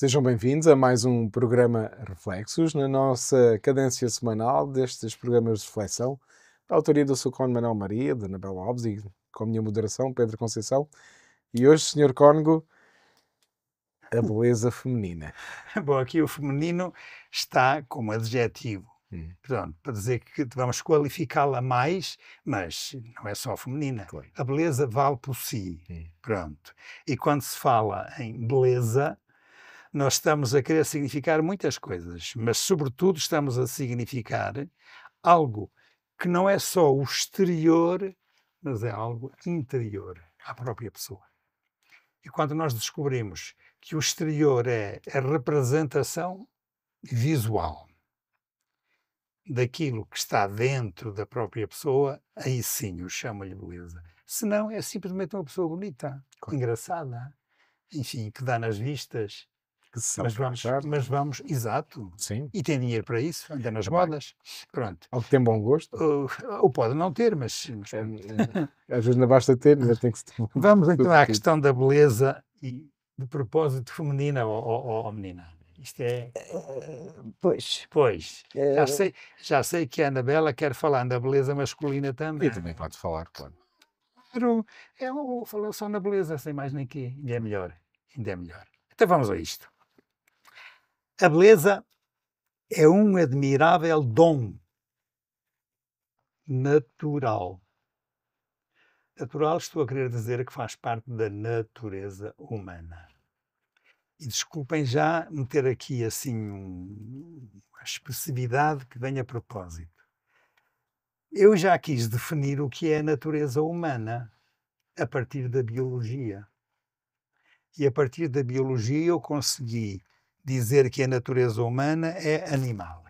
Sejam bem-vindos a mais um programa Reflexos, na nossa cadência semanal destes programas de reflexão, da autoria do Sr. Cônego Manuel Maria, de Anabel Alves e, com a minha moderação, Pedro Conceição. E hoje, Sr. Cónigo, a beleza feminina. Bom, aqui o feminino está como adjetivo. Hum. Pronto, para dizer que vamos qualificá-la mais, mas não é só feminina. Claro. A beleza vale por si. Hum. Pronto. E quando se fala em beleza, nós estamos a querer significar muitas coisas, mas, sobretudo, estamos a significar algo que não é só o exterior, mas é algo interior à própria pessoa. E quando nós descobrimos que o exterior é a representação visual daquilo que está dentro da própria pessoa, aí sim eu chamo-lhe beleza. Se não, é simplesmente uma pessoa bonita, engraçada, enfim, que dá nas vistas, que se mas vamos, mas vamos, exato. Sim. E tem dinheiro para isso, anda nas modas. Pronto. Algo que tem bom gosto. Ou, ou pode não ter, mas. É, é, às vezes não basta ter, ainda tem que se Vamos então à questão da beleza e de propósito feminina ou, ou, ou menina. Isto é. Uh, pois. Pois. Uh, já, sei, já sei que a Anabela quer falar da beleza masculina também. E também pode falar, claro. Claro, ela é falou só na beleza, sem mais nem que. Ainda é melhor. Ainda é melhor. Então vamos a isto. A beleza é um admirável dom natural. Natural, estou a querer dizer que faz parte da natureza humana. E desculpem já meter aqui assim uma expressividade que vem a propósito. Eu já quis definir o que é a natureza humana a partir da biologia. E a partir da biologia eu consegui dizer que a natureza humana é animal.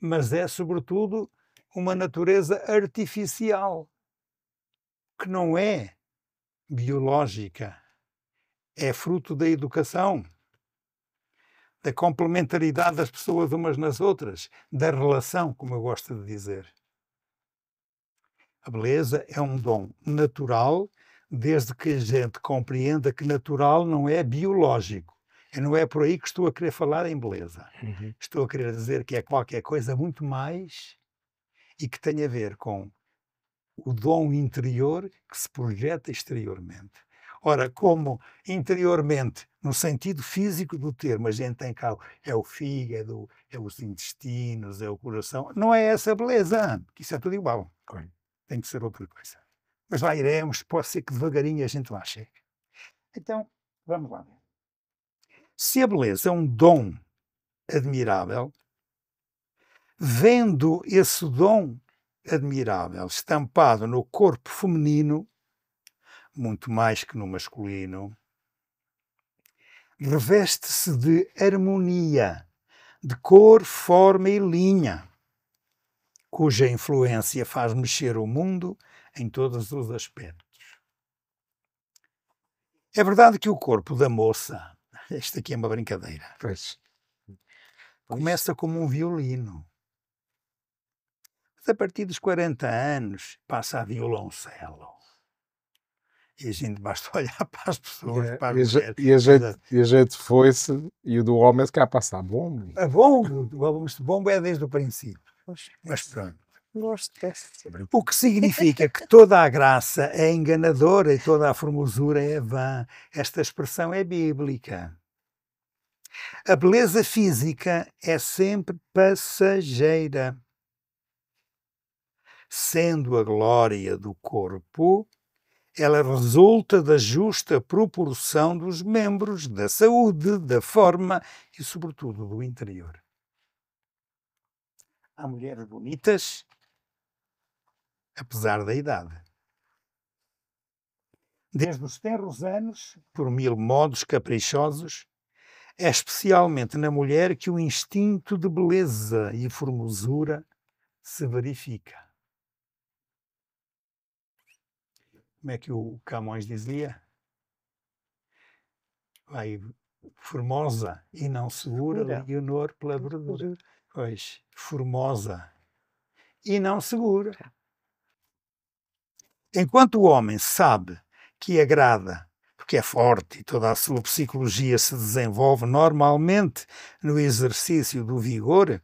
Mas é, sobretudo, uma natureza artificial, que não é biológica, é fruto da educação, da complementaridade das pessoas umas nas outras, da relação, como eu gosto de dizer. A beleza é um dom natural desde que a gente compreenda que natural não é biológico. E não é por aí que estou a querer falar em beleza. Uhum. Estou a querer dizer que é qualquer coisa muito mais e que tem a ver com o dom interior que se projeta exteriormente. Ora, como interiormente, no sentido físico do termo, a gente tem cá é o fígado, é os intestinos, é o coração, não é essa beleza, que isso é tudo igual. Tem que ser outra coisa mas lá iremos, pode ser que devagarinho a gente lá chegue. Então, vamos lá Se a beleza é um dom admirável, vendo esse dom admirável estampado no corpo feminino, muito mais que no masculino, reveste-se de harmonia, de cor, forma e linha, cuja influência faz mexer o mundo em todos os aspectos. É verdade que o corpo da moça, isto aqui é uma brincadeira, pois. começa como um violino. Mas a partir dos 40 anos passa a violoncelo. E a gente basta olhar para as pessoas, é, para as e a gente, e a gente foi-se, e o do homem é de passar passa a A bombo, o bombo é desde o princípio. Mas pronto. Gosto desse. Tipo o que significa que toda a graça é enganadora e toda a formosura é vã. Esta expressão é bíblica. A beleza física é sempre passageira, sendo a glória do corpo, ela resulta da justa proporção dos membros, da saúde, da forma e, sobretudo, do interior. Há mulheres bonitas apesar da idade. Desde os tenros anos, por mil modos caprichosos, é especialmente na mulher que o instinto de beleza e formosura se verifica. Como é que o Camões dizia? Vai formosa e não segura, Leonor pela verdura. Pois, formosa e não segura. Tá. Enquanto o homem sabe que agrada, porque é forte e toda a sua psicologia se desenvolve normalmente no exercício do vigor,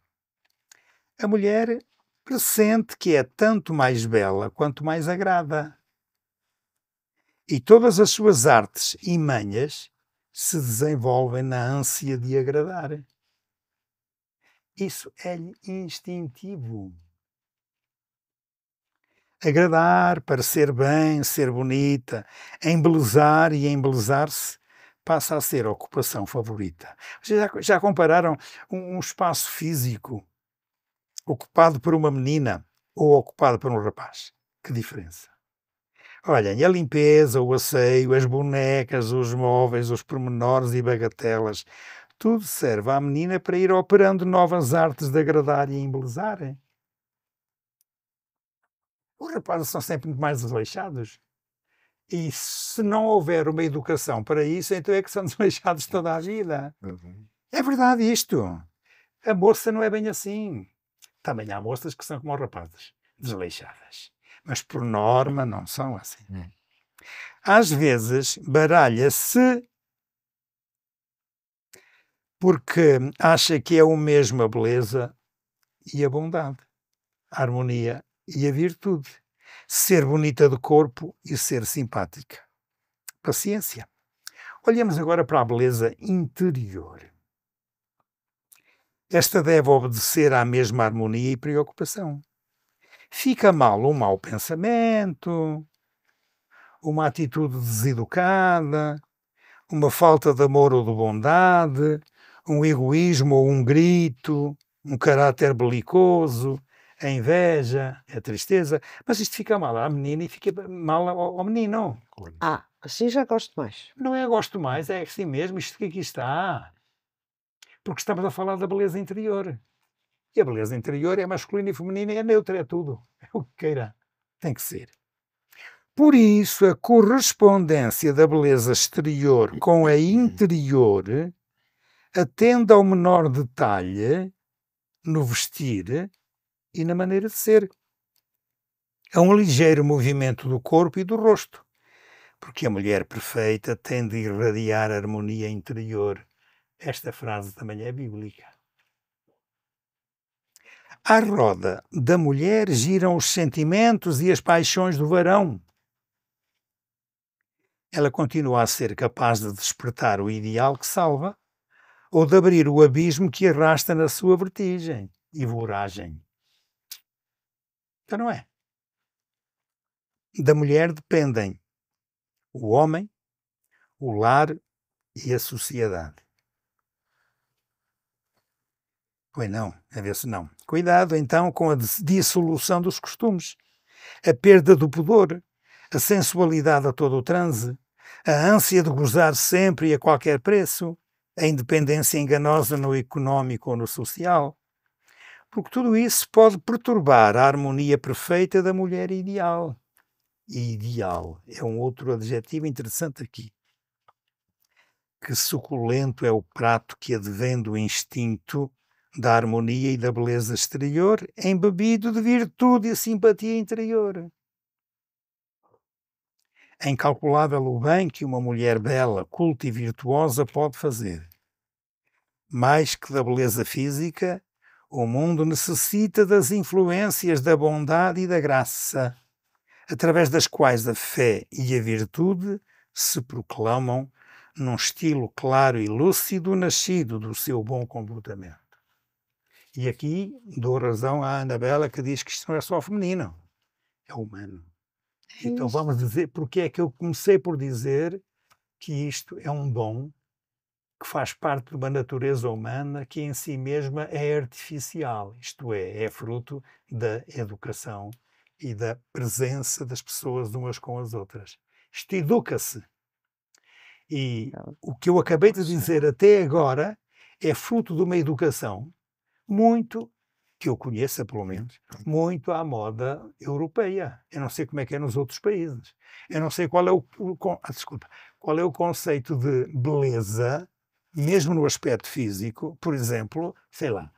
a mulher pressente que é tanto mais bela quanto mais agrada. E todas as suas artes e manhas se desenvolvem na ânsia de agradar. Isso é instintivo agradar, parecer bem, ser bonita, embelezar e embelezar-se passa a ser a ocupação favorita. Já, já compararam um, um espaço físico ocupado por uma menina ou ocupado por um rapaz? Que diferença! Olhem, a limpeza, o asseio, as bonecas, os móveis, os pormenores e bagatelas, tudo serve à menina para ir operando novas artes de agradar e embelezar. Hein? Os rapazes são sempre muito mais desleixados. E se não houver uma educação para isso, então é que são desleixados toda a vida. Uhum. É verdade isto. A moça não é bem assim. Também há moças que são como os rapazes, desleixadas. Mas por norma não são assim. Uhum. Às vezes baralha-se porque acha que é o mesmo a beleza e a bondade, a harmonia e a virtude, ser bonita de corpo e ser simpática. Paciência. Olhemos agora para a beleza interior. Esta deve obedecer à mesma harmonia e preocupação. Fica mal um mau pensamento, uma atitude deseducada, uma falta de amor ou de bondade, um egoísmo ou um grito, um caráter belicoso, a é inveja, a é tristeza, mas isto fica mal à menina e fica mal ao, ao menino. Ah, assim já gosto mais. Não é gosto mais, é assim mesmo, isto que aqui está. Porque estamos a falar da beleza interior. E a beleza interior é masculina e feminina, é neutra, é tudo. É o que queira. Tem que ser. Por isso, a correspondência da beleza exterior com a interior atende ao menor detalhe no vestir e na maneira de ser. Há é um ligeiro movimento do corpo e do rosto, porque a mulher perfeita tende a irradiar a harmonia interior. Esta frase também é bíblica. À roda da mulher giram os sentimentos e as paixões do varão. Ela continua a ser capaz de despertar o ideal que salva ou de abrir o abismo que arrasta na sua vertigem e voragem. Então não é. Da mulher dependem o homem, o lar e a sociedade. Pois não, a ver se não. Cuidado então com a dissolução dos costumes, a perda do pudor, a sensualidade a todo o transe, a ânsia de gozar sempre e a qualquer preço, a independência enganosa no económico ou no social, porque tudo isso pode perturbar a harmonia perfeita da mulher ideal. E ideal é um outro adjetivo interessante aqui. Que suculento é o prato que advém do instinto da harmonia e da beleza exterior, é embebido de virtude e simpatia interior. É incalculável o bem que uma mulher bela, culta e virtuosa pode fazer. Mais que da beleza física, o mundo necessita das influências da bondade e da graça, através das quais a fé e a virtude se proclamam num estilo claro e lúcido nascido do seu bom comportamento. E aqui dou razão à Anabela que diz que isto não é só feminino, é humano. É então vamos dizer porque é que eu comecei por dizer que isto é um dom que faz parte de uma natureza humana que em si mesma é artificial, isto é, é fruto da educação e da presença das pessoas umas com as outras. Isto educa-se. E então, o que eu acabei de dizer até agora é fruto de uma educação muito, que eu conheça pelo menos, muito à moda europeia. Eu não sei como é que é nos outros países. Eu não sei qual é o, o, ah, desculpa, qual é o conceito de beleza mesmo no aspecto físico, por exemplo, sei lá,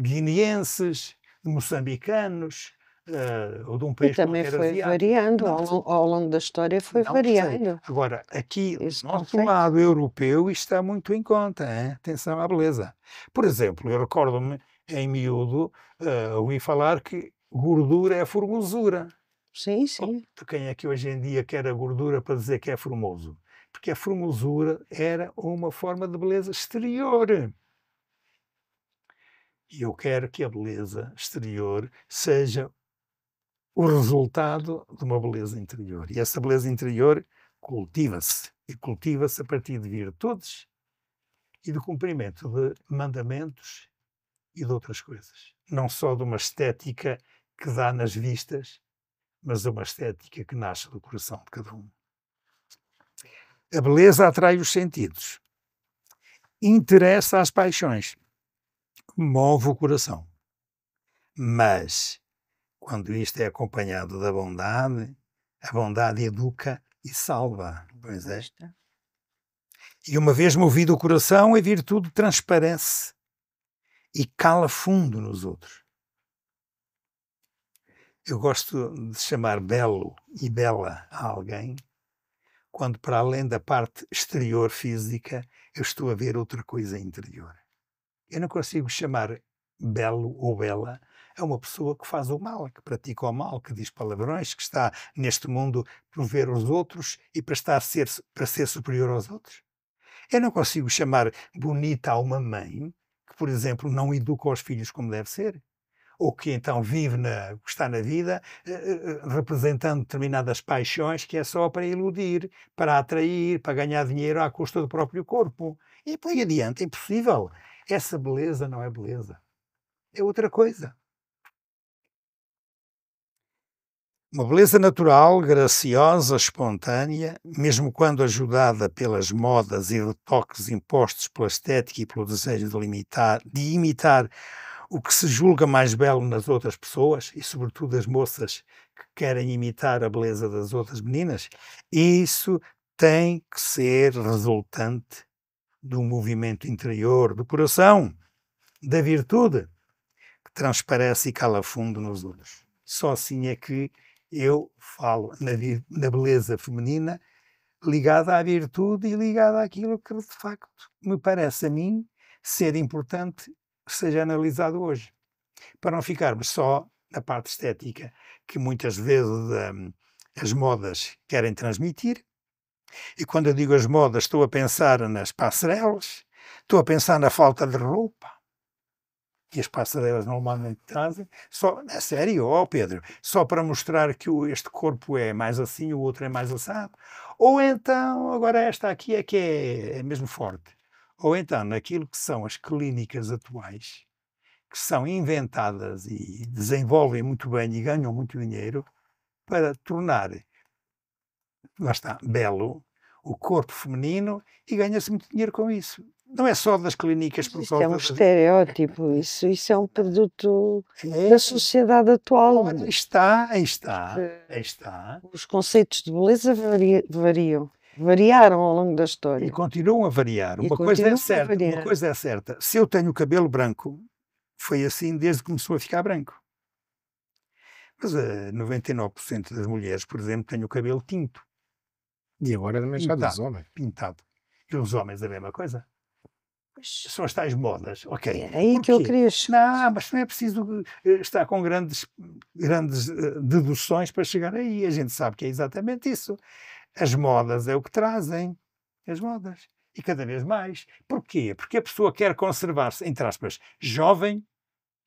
guineenses, moçambicanos, uh, ou de um país e também foi asiático. variando, ao, ao, longo da história foi variando. Sei. Agora, aqui, do nosso lado europeu, está muito em conta, hein? atenção à beleza. Por exemplo, eu recordo-me, em miúdo, uh, ouvi falar que gordura é formosura. Sim, sim. Quem é que hoje em dia quer a gordura para dizer que é formoso? porque a formosura era uma forma de beleza exterior. E eu quero que a beleza exterior seja o resultado de uma beleza interior. E essa beleza interior cultiva-se. E cultiva-se a partir de virtudes e do cumprimento de mandamentos e de outras coisas. Não só de uma estética que dá nas vistas, mas de uma estética que nasce do coração de cada um. A beleza atrai os sentidos, interessa as paixões, move o coração. Mas, quando isto é acompanhado da bondade, a bondade educa e salva. Pois é. E uma vez movido o coração, a virtude transparece e cala fundo nos outros. Eu gosto de chamar belo e bela a alguém quando para além da parte exterior física, eu estou a ver outra coisa interior. Eu não consigo chamar belo ou bela a uma pessoa que faz o mal, que pratica o mal, que diz palavrões, que está neste mundo por ver os outros e para estar ser, para ser superior aos outros. Eu não consigo chamar bonita a uma mãe que, por exemplo, não educa os filhos como deve ser ou que então vive na, está na vida, eh, eh, eh, representando determinadas paixões que é só para iludir, para atrair, para ganhar dinheiro à custa do próprio corpo. E por aí adiante, é impossível. Essa beleza não é beleza. É outra coisa. Uma beleza natural, graciosa, espontânea, mesmo quando ajudada pelas modas e retoques impostos pela estética e pelo desejo de, limitar, de imitar o que se julga mais belo nas outras pessoas, e sobretudo as moças que querem imitar a beleza das outras meninas, isso tem que ser resultante do movimento interior, do coração, da virtude, que transparece e cala fundo nos olhos. Só assim é que eu falo na, na beleza feminina ligada à virtude e ligada àquilo que de facto me parece a mim ser importante seja analisado hoje, para não ficarmos só na parte estética que muitas vezes um, as modas querem transmitir. E quando eu digo as modas, estou a pensar nas passarelas, estou a pensar na falta de roupa que as passarelas normalmente trazem, só, é sério, ó oh Pedro, só para mostrar que este corpo é mais assim, o outro é mais assado, ou então, agora esta aqui é que é, é mesmo forte. Ou então, naquilo que são as clínicas atuais, que são inventadas e desenvolvem muito bem e ganham muito dinheiro para tornar, lá está, belo o corpo feminino e ganha-se muito dinheiro com isso. Não é só das clínicas por Isso é um estereótipo, isso, isso é um produto é. da sociedade atual. está, aí está, é, aí está. Os conceitos de beleza variam variaram ao longo da história. E continuam a variar. Uma coisa, é certa, variar. uma coisa é certa. Se eu tenho o cabelo branco, foi assim desde que começou a ficar branco. Mas uh, eh, 99% das mulheres, por exemplo, têm o cabelo tinto. E agora também já dos homens. Pintado. E os homens a mesma coisa. São as tais modas, ok. É aí que eu queria Não, mas não é preciso eh, estar com grandes, grandes eh, deduções para chegar aí. A gente sabe que é exatamente isso. As modas é o que trazem. As modas. E cada vez mais. Porquê? Porque a pessoa quer conservar-se, entre aspas, jovem,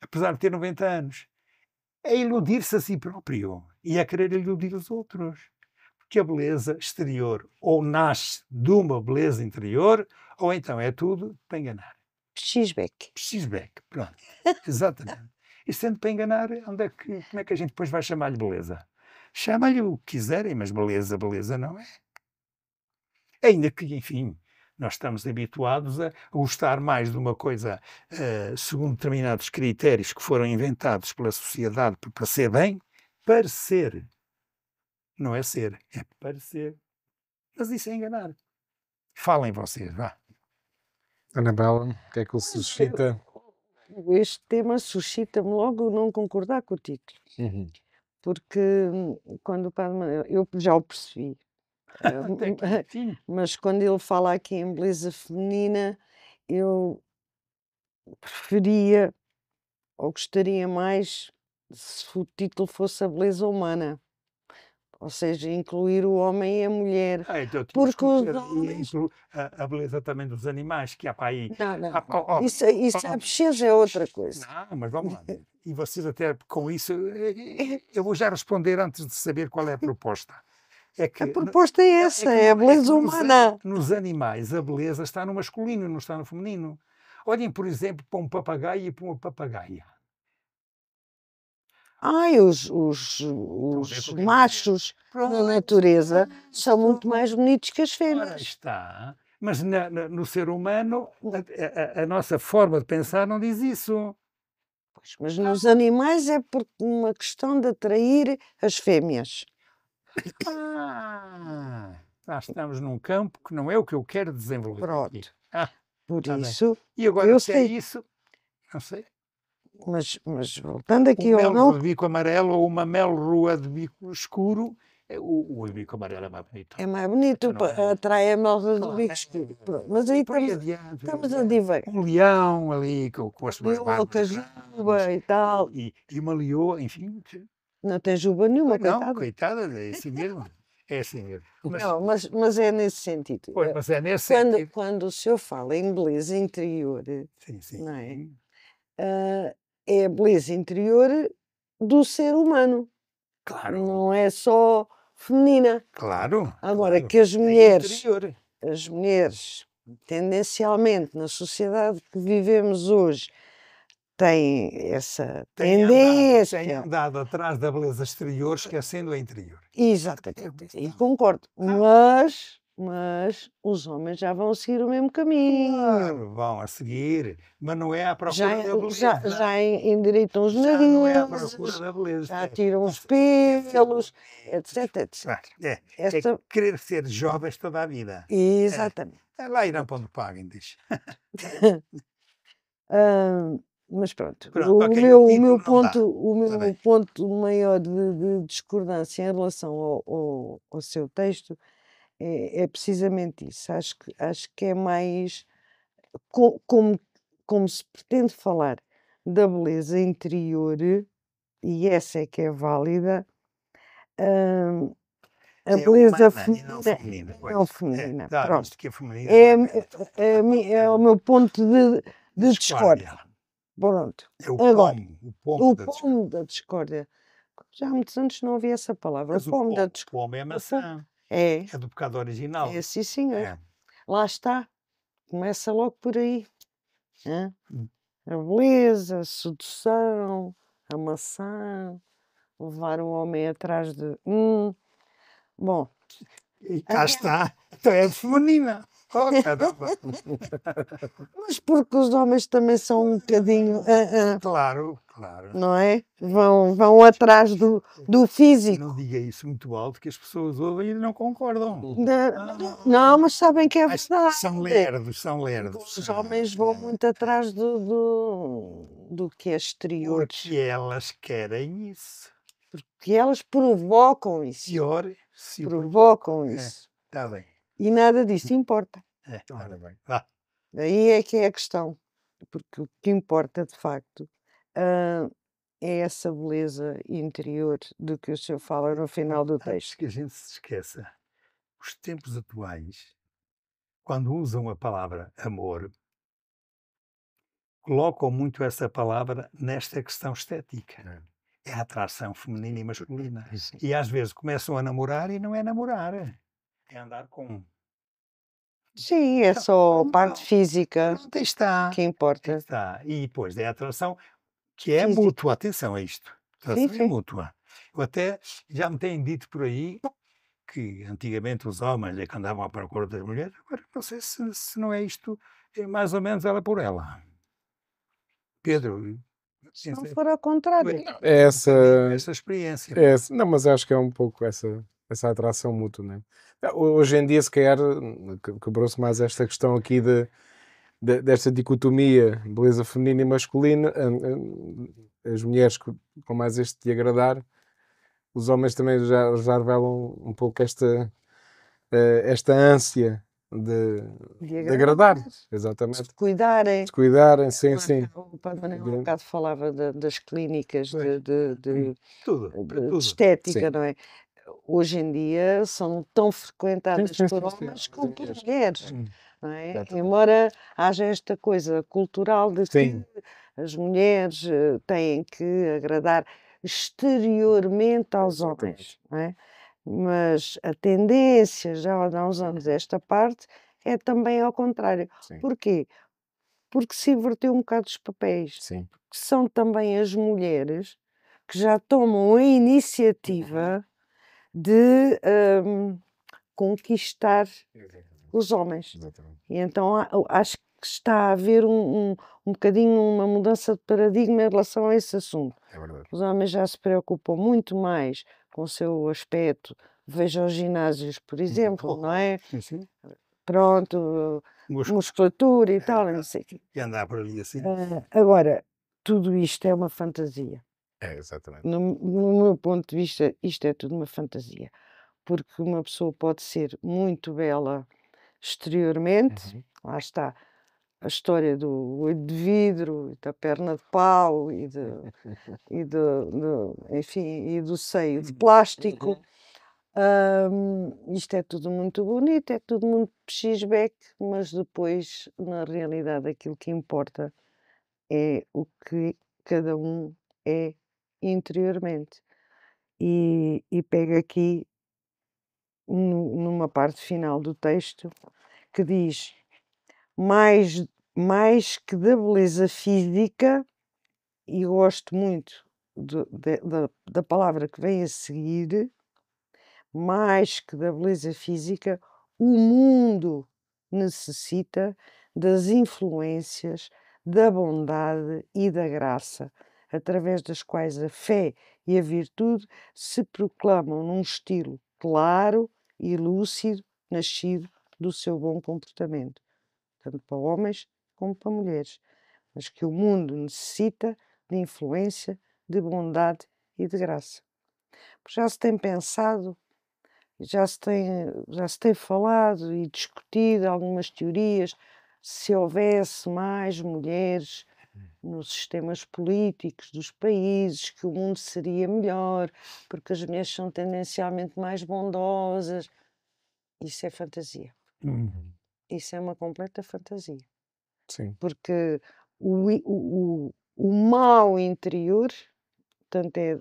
apesar de ter 90 anos. É iludir-se a si próprio e a é querer iludir os outros. Porque a beleza exterior ou nasce de uma beleza interior, ou então é tudo para enganar. x Pechisbeck, pronto. Exatamente. E sendo para enganar, onde é que, como é que a gente depois vai chamar-lhe beleza? Chama-lhe o que quiserem, mas beleza, beleza não é. Ainda que, enfim, nós estamos habituados a gostar mais de uma coisa uh, segundo determinados critérios que foram inventados pela sociedade para ser bem, parecer. Não é ser, é parecer. Mas isso é enganar. Falem vocês, vá. Ana Bela, o que é que o suscita? Este tema suscita-me logo não concordar com o título. Uhum porque hum, quando o Padre Manuel, eu já o percebi, hum, mas quando ele fala aqui em beleza feminina, eu preferia ou gostaria mais se o título fosse a beleza humana ou seja, incluir o homem e a mulher. Ah, então, porque os homens... A, a, beleza também dos animais que há para aí. Não, não. oh, oh, isso é, oh, a é, é outra coisa. Não, mas vamos lá. E vocês até com isso... Eh, eh, eu vou já responder antes de saber qual é a proposta. É que, a proposta é, é essa, é, é a beleza é humana. Nos, nos animais, a beleza está no masculino, não está no feminino. Olhem, por exemplo, para um papagaio e para uma papagaia Ai, os, os, os é é. machos na natureza são muito mais bonitos que as fêmeas. Ora está. Mas na, na, no ser humano, hum. a, a, a, nossa forma de pensar não diz isso. Pois, mas nos animais é por uma questão de atrair as fêmeas. Ah, nós estamos num campo que não é o que eu quero desenvolver. Pronto. Ah, por tá isso. Bem. E agora, eu é sei. isso, não sei. Mas, mas voltando aqui um ao mel de bico amarelo ou uma mel rua de bico escuro, é, o, o bico amarelo é mais bonito. É mais bonito, então é? atrai a mel de claro. bico escuro. Mas aí estamos, adiante, estamos é a divagar. Um leão ali com, com as suas barbas. e tal. E, e uma leoa, enfim. Não tem juba nenhuma, ah, não, coitada. coitada, é assim mesmo. É assim mesmo. Mas, não, mas, mas é nesse sentido. Pois, mas é nesse quando, sentido. Quando o senhor fala em beleza interior, sim, sim. Não é? Uh, é a beleza interior do ser humano. Claro. Não é só feminina. Claro. Agora claro. que as é mulheres, é as mulheres tendencialmente na sociedade que vivemos hoje tem essa tem tendência. Andado, tem andado atrás da beleza exterior, esquecendo a interior. Exatamente, é e concordo. Ah. Mas mas os homens já vão seguir o mesmo caminho. Claro, vão a seguir, mas não é à procura já, da beleza. Já, já endireitam os já é à procura da beleza. já tiram os pelos, etc, etc. É, é, Esta... é querer ser jovens toda a vida. Exatamente. É, é lá irão para onde paguem, diz. um, mas pronto, pronto o, okay, meu, o meu, ponto, o meu ponto maior de, de, discordância em relação ao, ao, ao seu texto é, é precisamente isso. Acho que, acho que é mais co, como, como se pretende falar da beleza interior, e essa é que é válida. Hum, a é beleza feminina, não é, feminina. Não feminina. É, pronto. Que é, feminina é, é, é, é, o meu ponto de, de discórdia. Pronto. É o Agora, pomo, o pomo, o da, discórdia. da discórdia. Já há muitos anos não havia essa palavra. o pomo, o pomo da discórdia. O pomo é maçã. É. É do pecado original. É, sim, senhor. É. Lá está. Começa logo por aí. É? A beleza, a sedução, a maçã, levar um homem atrás de. Hum. Bom. E cá está. Então é feminina. Oh, mas porque os homens também são um bocadinho. Uh, uh, claro, claro. Não é? Vão, vão atrás do, do físico. Não diga isso muito alto, que as pessoas ouvem e não concordam. Não, não mas sabem que é verdade. São lerdos, são lerdos. Os homens vão muito atrás do, do, do que é exterior. Porque elas querem isso. Porque elas provocam isso. Pior, se provocam é, isso. Está é, bem. E nada disso importa. É, ora bem. Vá. Aí é que é a questão. Porque o que importa, de facto, uh, é essa beleza interior do que o senhor fala no final do texto. Acho que a gente se esqueça, os tempos atuais, quando usam a palavra amor, colocam muito essa palavra nesta questão estética. É, é a atração feminina e masculina. E às vezes começam a namorar e não é namorar é andar com. Hum. Sim, é então, só então não, parte física não, está, que importa. Está. E depois é a atração que é física. mútua, atenção a isto. A atração sim, é sim. mútua. Eu até já me têm dito por aí que antigamente os homens é que andavam à procura das mulheres, agora não sei se, se não é isto, é mais ou menos ela por ela. Pedro, se não for ao contrário. É, é, essa, é essa experiência. Essa, não, mas acho que é um pouco essa essa atração mútua, né? Hoje em dia, se calhar, hum, quebrou-se mais esta questão aqui de, de, desta dicotomia beleza feminina e masculina. Hum, hum, as mulheres com mais este de agradar, os homens também já, já revelam um pouco esta, eh, esta ânsia de, de, de agradar. Exatamente. De cuidarem. De cuidarem, sim, o sim. O Padre Manuel há um bocado falava de, das clínicas de, de, de, tudo, tudo. estética, sim. não é? hoje em dia são tão frequentadas sim, sim, por homens sim, como por mulheres. Hum. Não é? Embora haja esta coisa cultural de que as mulheres eh, têm que agradar exteriormente aos homens, é? mas a tendência já há uns anos esta parte é também ao contrário. Sim. Porquê? Porque se inverteu um bocado os papéis. Sim. Porque são também as mulheres que já tomam a iniciativa uhum de um, conquistar Exatamente. os homens. Exatamente. E então acho que está a haver um, um, um bocadinho uma mudança de paradigma em relação a esse assunto. É os homens já se preocupam muito mais com o seu aspecto. Vejam os ginásios, por exemplo, oh. não é? Sim, sim. Pronto, musculatura e é, tal, não sei o quê. E andar por ali assim. Uh, agora, tudo isto é uma fantasia. É, exatamente. No, no meu ponto de vista, isto é tudo uma fantasia, porque uma pessoa pode ser muito bela exteriormente, Uhum. lá está a história do olho de vidro, da perna de pau e, de, e do, enfim, e do seio de plástico. Uhum. isto é tudo muito bonito, é tudo muito pechisbeck, mas depois, na realidade, aquilo que importa é o que cada um é interiormente. E, e pego aqui numa parte final do texto que diz mais, mais que da beleza física, e gosto muito de, da, da palavra que vem a seguir, mais que da beleza física, o mundo necessita das influências da bondade e da graça através das quais a fé e a virtude se proclamam num estilo claro e lúcido, nascido do seu bom comportamento, tanto para homens como para mulheres, mas que o mundo necessita de influência, de bondade e de graça. Já se tem pensado, já se tem, já se tem falado e discutido algumas teorias se houvesse mais mulheres nos sistemas políticos dos países, que o mundo seria melhor, porque as mulheres são tendencialmente mais bondosas. Isso é fantasia. Uhum. Isso é uma completa fantasia. Sim. Porque o, o, o, o mal interior, tanto é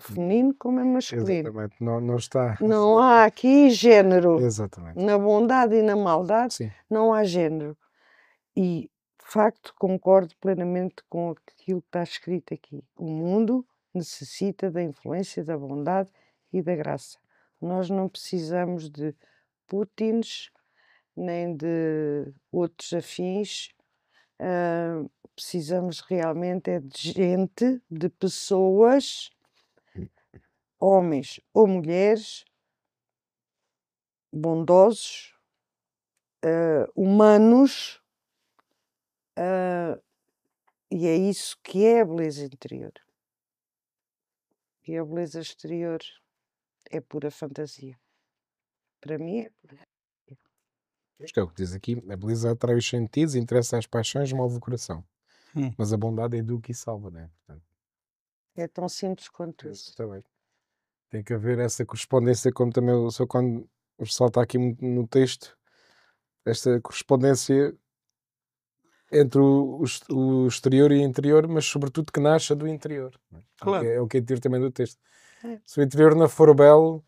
feminino como é masculino. Exatamente, não, não está. Não há aqui género. Exatamente. Na bondade e na maldade, Sim. não há género. E facto concordo plenamente com aquilo que está escrito aqui. O mundo necessita da influência da bondade e da graça. Nós não precisamos de Putins nem de outros afins. Uh, precisamos realmente é de gente, de pessoas, homens ou mulheres, bondosos, uh, humanos, ah, e é isso que é a beleza interior. E a beleza exterior é pura fantasia. Para mim é pura Acho que é o que diz aqui: a beleza atrai os sentidos, interessa as paixões, move o coração. Hum. Mas a bondade educa é e salva, não é? Portanto, é tão simples quanto isso. isso. Também. Tem que haver essa correspondência, como também o senhor quando ressalta aqui no texto, esta correspondência entre o, o, o, exterior e o interior, mas sobretudo que nasça do interior. Claro. É, o que é dizer também do texto. É. Se o interior não for belo,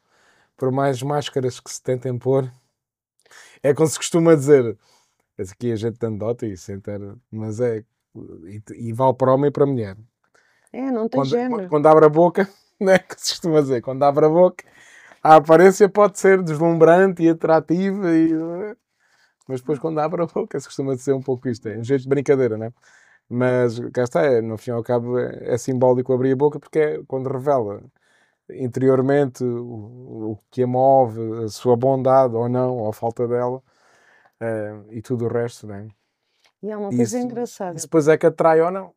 por mais máscaras que se tentem pôr, é como se costuma dizer. Aqui a gente andota e sentar, mas é. E, e vale para homem e para mulher. É, não tem quando, género. Quando abre a boca, não é que se costuma dizer, quando abre a boca, a aparência pode ser deslumbrante e atrativa e mas depois quando abre a boca, se costuma dizer um pouco isto, é um jeito de brincadeira, né? Mas cá está, é, no fim e ao cabo é, é simbólico abrir a boca porque é quando revela interiormente o, o, que a move, a sua bondade ou não, ou a falta dela, uh, e tudo o resto, é? E é uma coisa isso, engraçada. Isso depois é que atrai ou não.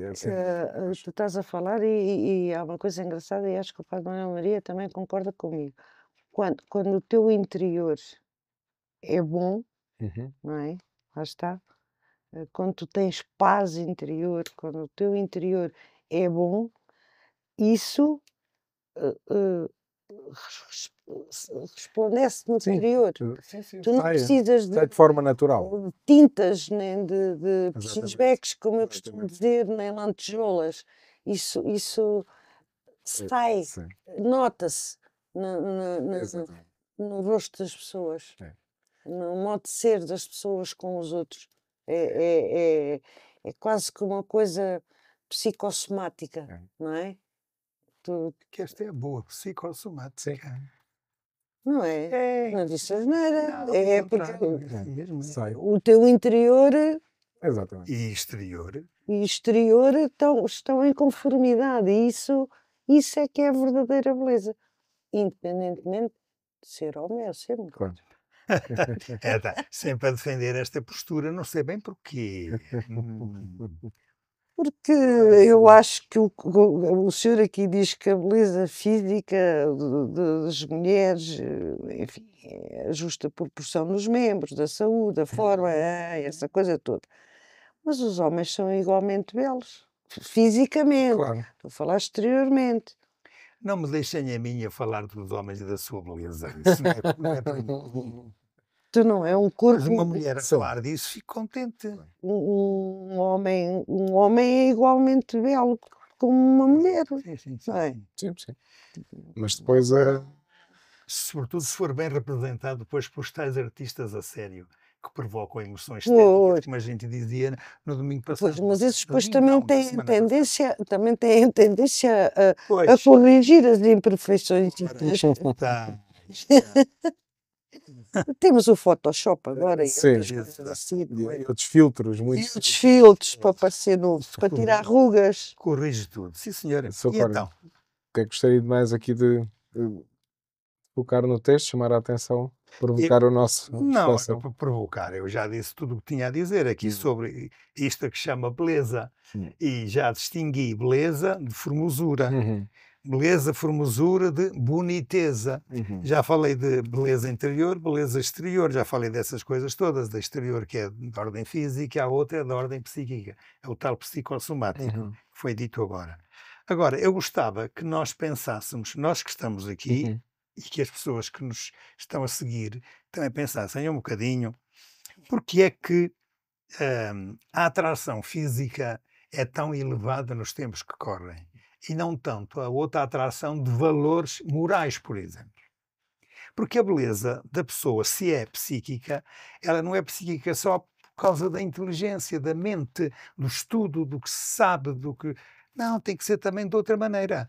Uh, tu estás a falar e, e, e, há uma coisa engraçada e acho que o Padre Manuel Maria também concorda comigo. Quando, quando o teu interior é bom, Uhum. Não é? Lá está. Eh, quando tu tens paz interior, quando o teu interior é bom, isso uh, eh, uh, eh, resplandece no sim. exterior. Sim, sim, tu não precisas de, de forma natural. tintas, nem de, de como eu costumo Exatamente. dizer, nem lantejoulas. Isso, isso é, sai, nota-se no, no, no, no rosto das pessoas. É no modo de ser das pessoas com os outros. É, é, é, é quase que uma coisa psicossomática, é. não é? Tu... Que esta é boa, psicossomática. Não é? é. Não disse nada é, é porque é, assim é. o teu interior Exatamente. e exterior, e exterior estão, estão em conformidade. E isso, isso é que é a verdadeira beleza. Independentemente de ser homem ou ser mulher. Claro. é, tá. Sempre a defender esta postura, não sei bem porquê. Hum. Porque eu acho que o, o senhor aqui diz que a beleza física das mulheres, eh, enfim, a é justa proporção dos membros, da saúde, da forma, uhum. eh, essa coisa toda. Mas os homens são igualmente belos, fisicamente. Claro. Estou a falar exteriormente. Não me deixem a mim a falar dos homens e da sua beleza. Isso não é, não é para mim. Tu não é um corpo. Mas uma mulher a falar disso, fico contente. Um, homem, um homem é igualmente belo como uma mulher. Sim, sim. Sim, sim, sim. Tipo, Mas depois É... Sobretudo se for bem representado depois por tais artistas a sério que provocam emoções estéticas, como a gente dizia no domingo passado. Pois, mas esses depois também têm tendência, também têm tendência a, a corrigir as imperfeições. Está, Temos o Photoshop agora Sim, assim, e é? e outros filtros. Muito e outros filtros para parecer novo, para tirar rugas. Corrige tudo. Sim, senhora. Sou e então? O que é que gostaria de mais aqui de, de focar no texto, chamar a atenção provocar eu, o nosso. Não, não é provocar. Eu já disse tudo o que tinha a dizer aqui hum. sobre isto que chama beleza. Hum. E já distingui beleza de formosura. Uhum. Beleza, formosura de boniteza. Uhum. Já falei de beleza interior, beleza exterior, já falei dessas coisas todas. Da exterior, que é da ordem física, a outra é da ordem psíquica. É o tal psicossomático, uhum. que foi dito agora. Agora, eu gostava que nós pensássemos, nós que estamos aqui, uhum e que as pessoas que nos estão a seguir também pensassem um bocadinho porque é que hum, a atração física é tão elevada nos tempos que correm e não tanto a outra atração de valores morais, por exemplo. Porque a beleza da pessoa, se é psíquica, ela não é psíquica só por causa da inteligência, da mente, do estudo, do que se sabe, do que. Não, tem que ser também de outra maneira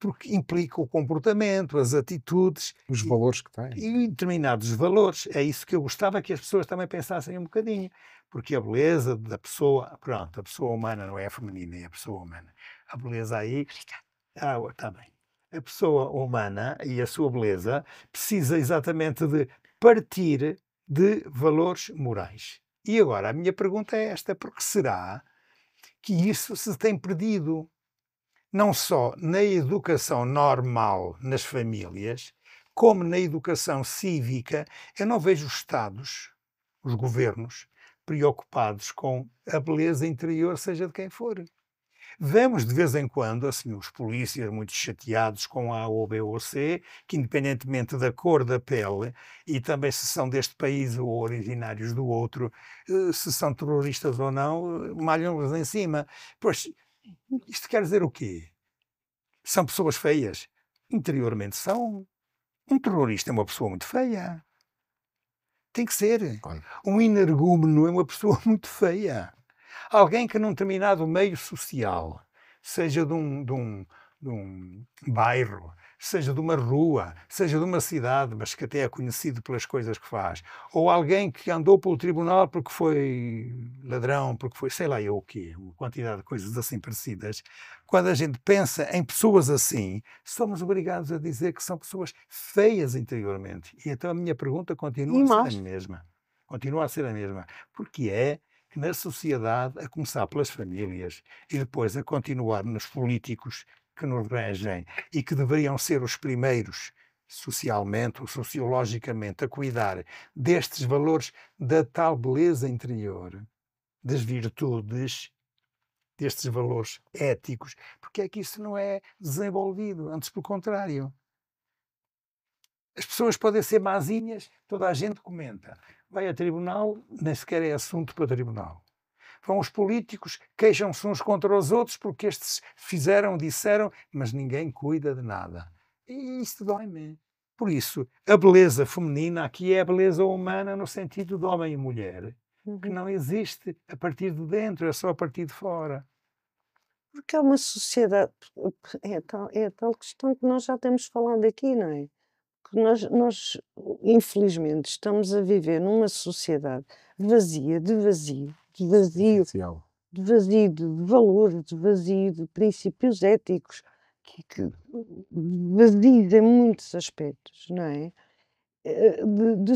porque implica o comportamento, as atitudes. Os valores que tem. E determinados valores. É isso que eu gostava que as pessoas também pensassem um bocadinho. Porque a beleza da pessoa, pronto, a pessoa humana não é a feminina, é a pessoa humana. A beleza aí. Ah, está bem. A pessoa humana e a sua beleza precisa exatamente de partir de valores morais. E agora, a minha pergunta é esta: por que será que isso se tem perdido? não só na educação normal nas famílias, como na educação cívica, eu não vejo os Estados, os governos, preocupados com a beleza interior, seja de quem for. Vemos de vez em quando, assim, os polícias muito chateados com a B C que independentemente da cor da pele e também se são deste país ou originários do outro, eh, se são terroristas ou não, eh, malham-los em cima. Pois isto quer dizer o quê? São pessoas feias? Interiormente são. Um terrorista é uma pessoa muito feia. Tem que ser. Um energúmeno é uma pessoa muito feia. Alguém que num determinado meio social, seja de um, de um, de um bairro, seja de uma rua, seja de uma cidade, mas que até é conhecido pelas coisas que faz, ou alguém que andou pelo tribunal porque foi ladrão, porque foi sei lá eu o quê, uma quantidade de coisas assim parecidas, quando a gente pensa em pessoas assim, somos obrigados a dizer que são pessoas feias interiormente. E então a minha pergunta continua a ser a mesma. Continua a ser a mesma. Porque é que na sociedade, a começar pelas famílias e depois a continuar nos políticos que nos regem e que deveriam ser os primeiros socialmente ou sociologicamente a cuidar destes valores da tal beleza interior, das virtudes, destes valores éticos, porque é que isso não é desenvolvido, antes pelo contrário. As pessoas podem ser mazinhas, toda a gente comenta. Vai a tribunal, nem sequer é assunto para tribunal. Vão os políticos, queixam-se uns contra os outros porque estes fizeram, disseram, mas ninguém cuida de nada. E isso dói-me. Por isso, a beleza feminina aqui é a beleza humana no sentido de homem e mulher, que uhum. não existe a partir de dentro, é só a partir de fora. Porque é uma sociedade. É tal, é tal questão que nós já temos falado aqui, não é? Que nós, nós, infelizmente, estamos a viver numa sociedade vazia, de vazio, de vazio, Essencial. de vazio de valores, de vazio de princípios éticos, que, que vazio em muitos aspectos, não é? Eh, de, de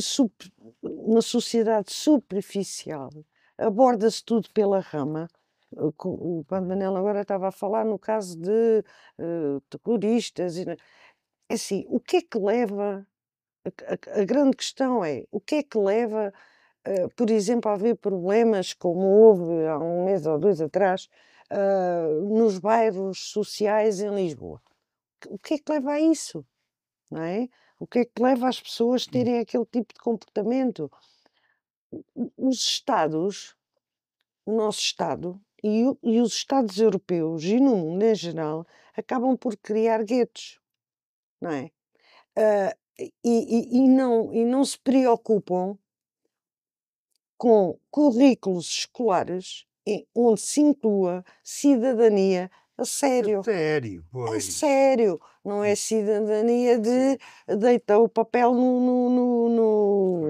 uma sociedade superficial, aborda-se tudo pela rama. Eh, o Padre Manel agora estava a falar no caso de uh, terroristas. E, é assim, o que é que leva a, grande questão é o que é que leva eh, por exemplo, haver problemas como houve há um mês ou dois atrás uh, nos bairros sociais em Lisboa. O que é que leva a isso? Não é? O que é que leva as pessoas a hum. terem aquele tipo de comportamento? Os Estados, o nosso Estado e, e os Estados europeus e no mundo em geral acabam por criar guetos, não é? Uh, e, e, e, não, e não se preocupam com currículos escolares onde se inclua cidadania a sério. A sério, pois. A sério. Não é hum. cidadania de deitar o papel no, no, no,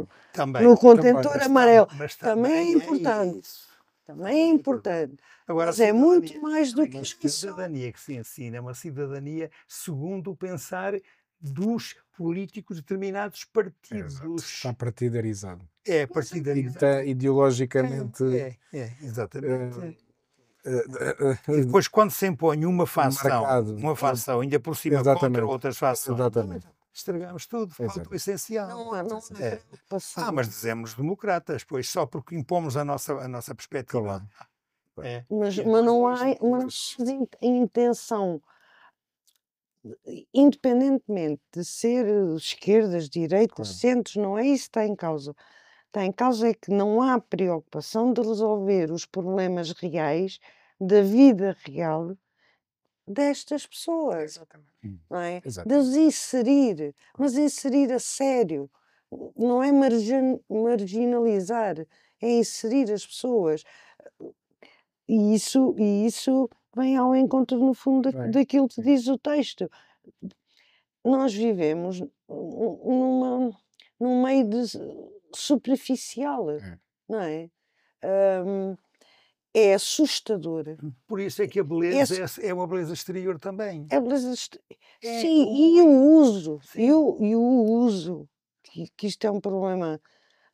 no, também, no contentor também, amarelo. Mas também, é, é importante. Isso. Também é, é importante. Agora, mas é muito mais do que isso. A cidadania que se ensina é uma cidadania segundo o pensar dos políticos de determinados partidos. É, está partidarizado. É, está ideologicamente. É, é, é exatamente. É. Eh, e eh, depois, quando se impõe uma facção, uma facção ainda por cima exatamente. contra outras facções, exatamente. estragamos tudo, falta o essencial. Não, não, não, é. Ah, mas dizemos democratas, pois só porque impomos a nossa, a nossa perspectiva. Claro. É. Mas, é mas não há mas intenção, independentemente de ser esquerdas, direitas, claro. centros, não é isso que está em causa tem causa é que não há preocupação de resolver os problemas reais da vida real destas pessoas. Exatamente. Não é? De os inserir, mas inserir a sério. Não é margin marginalizar, é inserir as pessoas. E isso, e isso vem ao encontro, no fundo, daquilo que diz o texto. Nós vivemos numa, num meio de superficial, é. não é? Um, é assustadora. Hum, por isso é que a beleza é, é uma beleza exterior também. É beleza exterior. É Sim, e o uso, e o, e o uso, que, que isto é um problema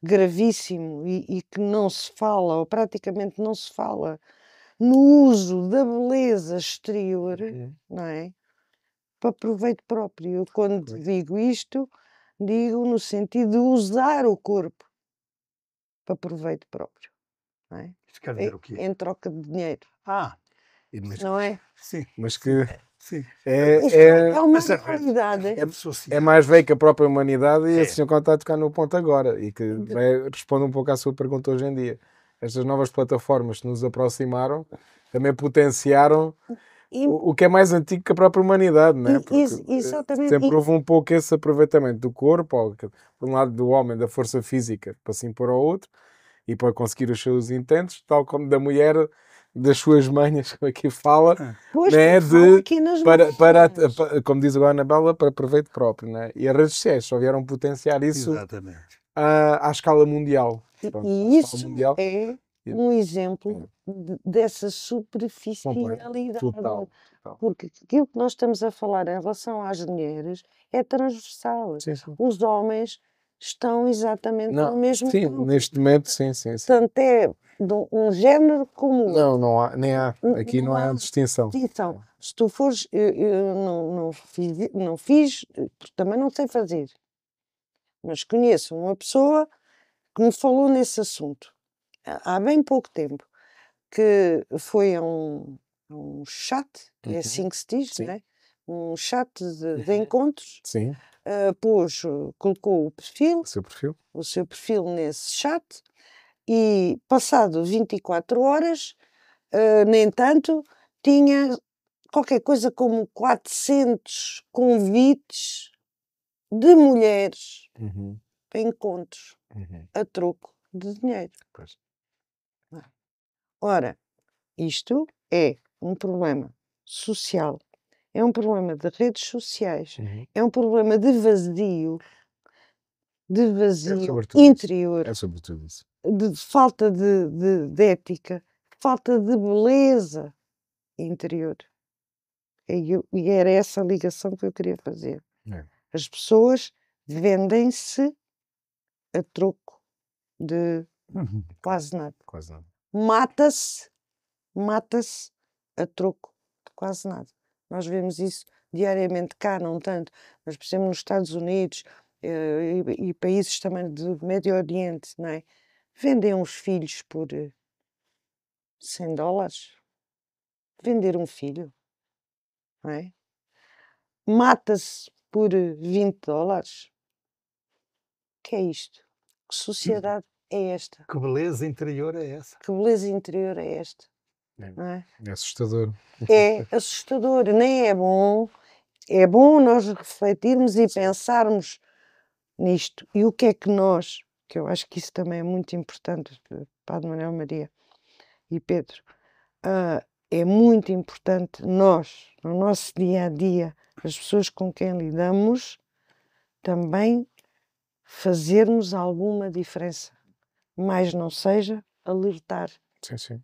gravíssimo e, e, que não se fala, ou praticamente não se fala, no uso da beleza exterior, é. não é? Para proveito próprio. Eu, quando digo isto, digo no sentido de usar o corpo para proveito próprio. Não é? Isso quer é dizer o quê? Em troca de dinheiro. Ah, mas, não é? Sim. Mas que. Sim. É, é, é uma é realidade. É, assim. é, mais velho que a própria humanidade e é. esse senhor que está a tocar no ponto agora e que responde um pouco à sua pergunta hoje em dia. Estas novas plataformas que nos aproximaram também potenciaram e, o, o, que é mais antigo que a própria humanidade, não né? é? Eh, exatamente. Sempre houve um pouco esse aproveitamento do corpo, por um lado do homem, da força física, para se impor ao outro e para conseguir os seus intentos, tal como da mulher das suas manhas, como aqui fala, ah. pois, né, de, para, para, para, como diz agora a Anabela, para proveito próprio. Né? E as redes sociais só vieram potenciar isso à, à, escala mundial. Pronto, e isso mundial. é um exemplo de, dessa superficialidade. Total, total. Porque aquilo que nós estamos a falar em relação às mulheres é transversal. Sim, sim. Os homens estão exatamente não, no mesmo Sim, neste momento, sim, sim, sim. Portanto, é um género comum. Não, não há, nem há. Aqui não, não há, há distinção. distinção. Se tu fores, eu, eu não, não, fiz, não fiz, também não sei fazer, mas conheço uma pessoa que me falou nesse assunto há bem pouco tempo, que foi a um, um chat, é uhum. é assim que se diz, Sim. né? um chat de, de uhum. encontros. Sim. Uh, pôs, eh, colocou o perfil, o seu perfil, o seu perfil nesse chat e passado 24 horas, uh, no entanto, tinha qualquer coisa como 400 convites de mulheres uhum. encontros uhum. a troco de dinheiro. Pois. Ora, isto é um problema social, é um problema de redes sociais, uhum. é um problema de vazio, de é vazio é interior, é sobretudo isso. de falta de, de, de ética, falta de beleza interior. E, eu, e, era essa a ligação que eu queria fazer. É. As pessoas vendem-se a troco de uhum. quase nada. Quase nada mata-se, mata-se a troco de quase nada. Nós vemos isso diariamente cá, não tanto, mas por exemplo nos Estados Unidos eh, e, e, países também do Médio Oriente, não é? Vendem uns filhos por eh, 100 dólares. Vender um filho, não é? Mata-se por 20 eh, dólares. O que é isto? Que uhum. sociedade é esta. Que beleza interior é essa? Que beleza interior é esta? É, é, é? assustador. É assustador, nem é bom. É bom nós refletirmos e pensarmos nisto. E o que é que nós, que eu acho que isso também é muito importante, Padre Manuel Maria e Pedro, uh, é muito importante nós, no nosso dia a dia, as pessoas com quem lidamos, também fazermos alguma diferença mais não seja alertar. Sim, sim.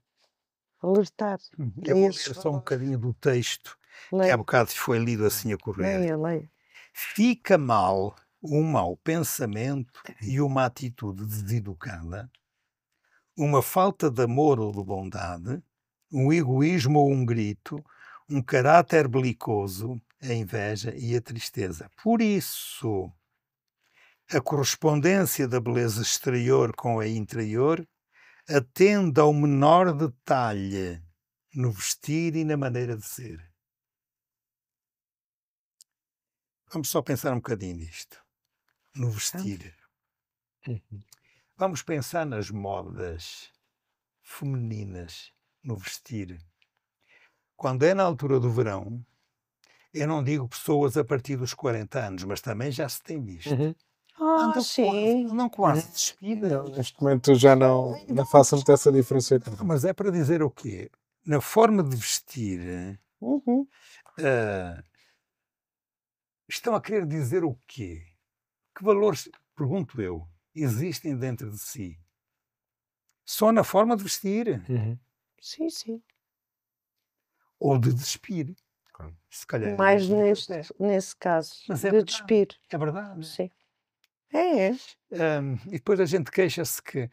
Alertar. Uhum. Eu vou ler só um bocadinho do texto, leia. que há bocado foi lido assim a correr. Leia, leia. Fica mal um mau pensamento e uma atitude deseducada, uma falta de amor ou de bondade, um egoísmo ou um grito, um caráter belicoso, a inveja e a tristeza. Por isso, a correspondência da beleza exterior com a interior atende ao menor detalhe no vestir e na maneira de ser. Vamos só pensar um bocadinho nisto. No vestir. Vamos uhum. pensar nas modas femininas no vestir. Quando é na altura do verão, eu não digo pessoas a partir dos 40 anos, mas também já se tem visto. Uhum. Ah, anda então, sim. não quase é. despida. Neste momento já não, não faço muito essa diferença. Mas é para dizer o quê? Na forma de vestir, uhum. uh, estão a querer dizer o quê? Que valores, pergunto eu, existem dentro de si? Só na forma de vestir. Uhum. Sim, sim. Ou de despir. Se calhar. É mais nesse, nesse caso, Mas é de verdade. despir. É verdade. É? Sim. É. Um, é. e depois a gente queixa-se que,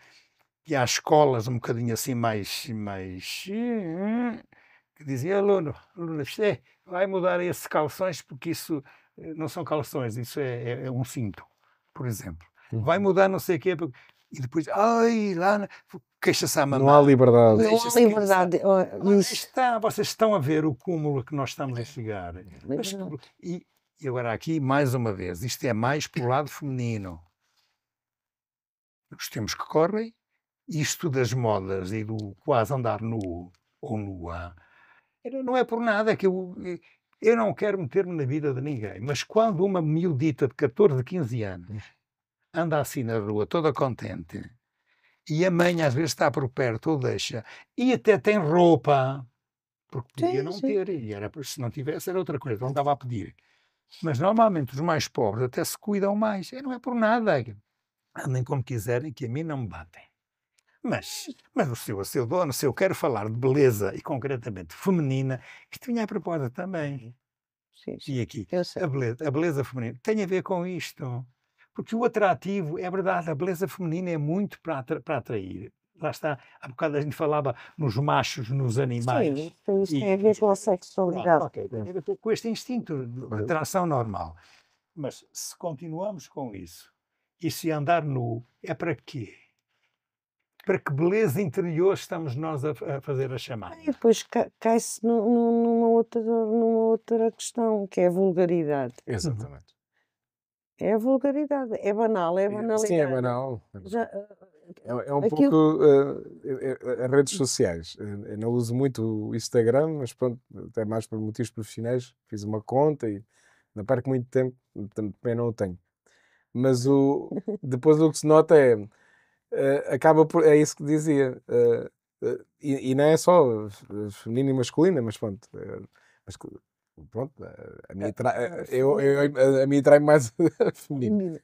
que há escolas um bocadinho assim mais. mais eh, que dizem, ah, aluno, aluno, é, vai mudar esses calções porque isso eh, não são calções, isso é, é, é um cinto, por exemplo. Vai uhum. mudar não sei o quê. Porque... E depois, ai, lá, queixa-se à mamãe. Não há liberdade. Não há liberdade. Está, vocês estão a ver o cúmulo que nós estamos a chegar. É, mas, e, e agora aqui, mais uma vez, isto é mais para o lado feminino. Os tempos que correm, isto das modas e do quase andar nu ou nua, não é por nada que eu, eu não quero meter-me na vida de ninguém, mas quando uma miudita de 14, 15 anos anda assim na rua, toda contente, e a mãe às vezes está por perto ou deixa, e até tem roupa, porque podia sim, não sim. ter, e era, se não tivesse era outra coisa, não estava a pedir. Mas normalmente os mais pobres até se cuidam mais. E não é por nada. É andem como quiserem, que a mim não me batem. Mas, mas o seu, o seu dono, se eu quero falar de beleza e concretamente feminina, isto vinha a propósito também. Sim, sim. E aqui, a beleza, a beleza feminina tem a ver com isto. Porque o atrativo, é verdade, a beleza feminina é muito para, para atrair lá está, há bocado a gente falava nos machos, nos animais. Sim, isso tem a ver com a sexualidade. okay, com este instinto de é. atração normal. Mas se continuamos com isso, e se andar nu, é para quê? Para que beleza interior estamos nós a, a fazer a chamada? E depois cai-se numa outra, numa outra questão, que é a vulgaridade. Exatamente. Uhum. É a vulgaridade. É banal, é banalidade. Sim, é, é banal. É Já, é, é um Aquilo... pouco uh, as redes sociais. Eu não uso muito o Instagram, mas pronto, até mais por motivos profissionais. Fiz uma conta e não perco muito tempo, também não o tenho. Mas o, depois o que se nota é. Uh, acaba por. É isso que dizia. Uh, uh, e, e, não é só feminino e masculino mas pronto. Mas, pronto, a mim é, trai, é eu, eu, a, a trai mais a feminina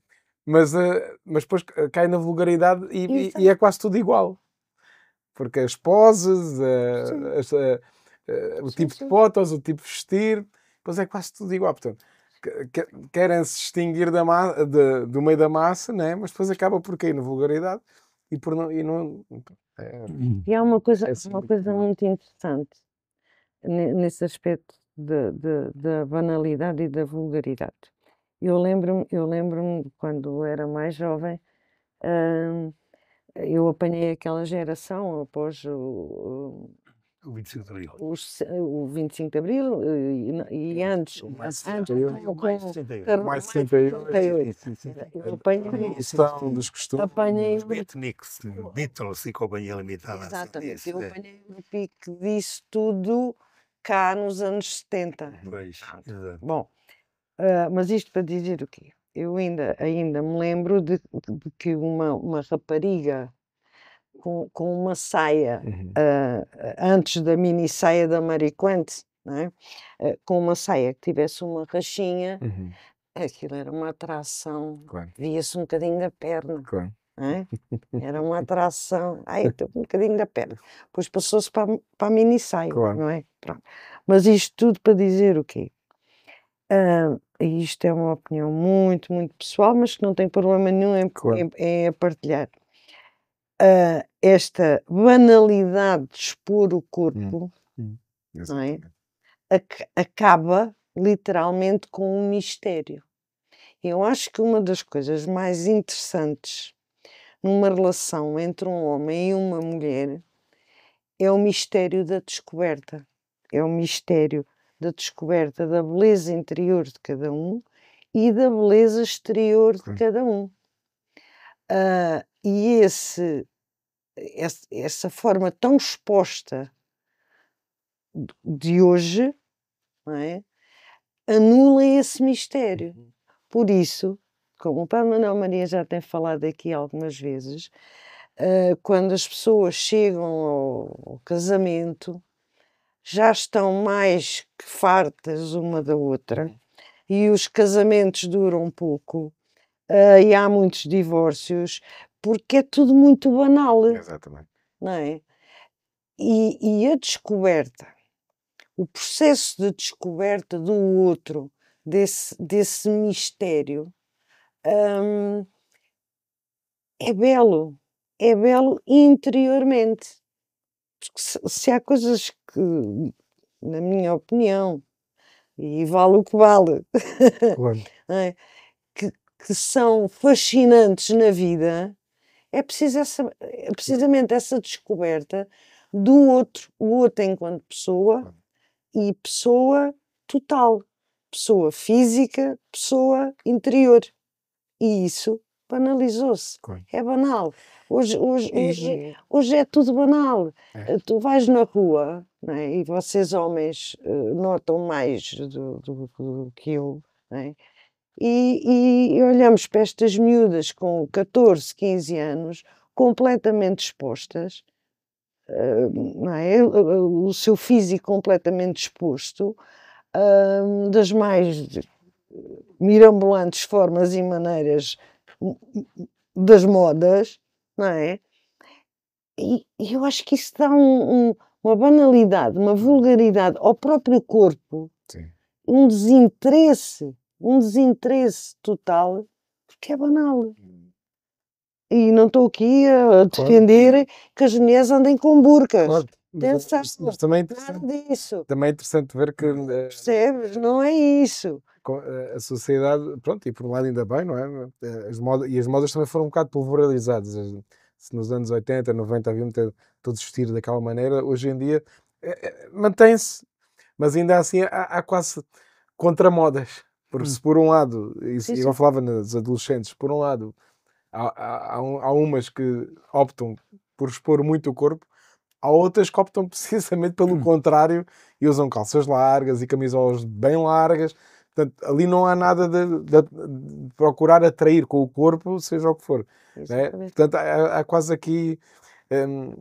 mas, eh, mas depois eh, cai na vulgaridade e, e, e é quase tudo igual. Porque as poses, eh, as, o sim, tipo sim. de fotos, o tipo de vestir, depois é quase tudo igual. Portanto, querem se extinguir da de, do meio da massa, né? mas depois acaba por cair na vulgaridade e por não. E, não, é, hum. e há uma coisa, é uma coisa muito interessante nesse aspecto da banalidade e da vulgaridade eu lembro-me, eu lembro-me quando era mais jovem, ah, eu apanhei aquela geração após o, O 25 de Abril. o, o 25 de Abril e, e é, antes, O mais antes 68. com- Mais 68. Mais 68. Eu apanhei, dos costumes. apanhei Os Beatniks, Beatles e Companhia Limitada. Assim, Exatamente, eu é. apanhei o pique disso tudo cá nos anos 70. Beijo. Bom, ah, mas isto para dizer o quê? Eu ainda, ainda me lembro de, de que uma, uma rapariga com, com uma saia, uhum. uh, antes da mini saia da Marie é? uh, com uma saia que tivesse uma rachinha, uhum. aquilo era uma atração. Claro. Via-se um bocadinho da perna. Claro. É? Era uma atração. Ai, estou um bocadinho da perna. Depois passou-se para, para a mini saia, claro. não é? Pronto. Mas isto tudo para dizer o quê? Uh, e isto é uma opinião muito, muito pessoal, mas que não tem problema nenhum em, claro. em, em partilhar. Uh, esta banalidade de expor o hum. corpo hum, hum, é? Ac acaba literalmente com um mistério. Eu acho que uma das coisas mais interessantes numa relação entre um homem e uma mulher é o mistério da descoberta, é o mistério da descoberta da beleza interior de cada um e da beleza exterior de cada um. Uh, e esse, essa forma tão exposta de hoje é? anula esse mistério. Uhum. Por isso, como o Padre Manuel Maria já tem falado aqui algumas vezes, uh, quando as pessoas chegam ao, ao casamento, já estão mais que fartas uma da outra uhum. e os casamentos duram pouco uh, e há muitos divórcios porque é tudo muito banal. Exatamente. Não é? E, e a descoberta, o processo de descoberta do outro, desse, desse mistério, um, é belo. É belo interiormente. Porque se, se há coisas que, na minha opinião, e vale o que vale, claro. é, que, que são fascinantes na vida, é, preciso essa, é precisamente essa descoberta do outro, o outro enquanto pessoa e pessoa total, pessoa física, pessoa interior. E isso banalizou-se. É banal. Hoje, hoje, e... hoje, é, hoje é tudo banal. É. Eh, tu vais na rua, é? e vocês homens eh, notam mais do, do, do que eu, é? e, e, olhamos para estas miúdas com 14, 15 anos, completamente expostas, eh, o seu físico completamente exposto, das mais mirambulantes formas e maneiras das modas, não é? E, eu acho que isso dá um, um, uma banalidade, uma vulgaridade ao próprio corpo, Sim. um desinteresse, um desinteresse total, porque é banal. E não estou aqui a defender claro. que as mulheres andem com burcas. Claro. mas, é mas também, é interessante, disso. também é interessante ver que. Eh, Percebes? Não é isso. Eh, a sociedade, pronto, e por um lado ainda bem, não é? Eh, as modas, e as modas também foram um bocado pulverizadas. Se nos anos 80, 90 haviam ter todos vestir daquela maneira, hoje em dia é, mantém-se, mas ainda assim há, há quase contramodas. Porque hum. se por um lado, isso, eu falava nas adolescentes, por um lado há, há, há umas que optam por expor muito o corpo, há outras que optam precisamente pelo hum. contrário e usam calças largas e camisolas bem largas. Portanto, ali não há nada de, de, de procurar atrair com o corpo, seja o que for. Né? Portanto, há, há, quase aqui um,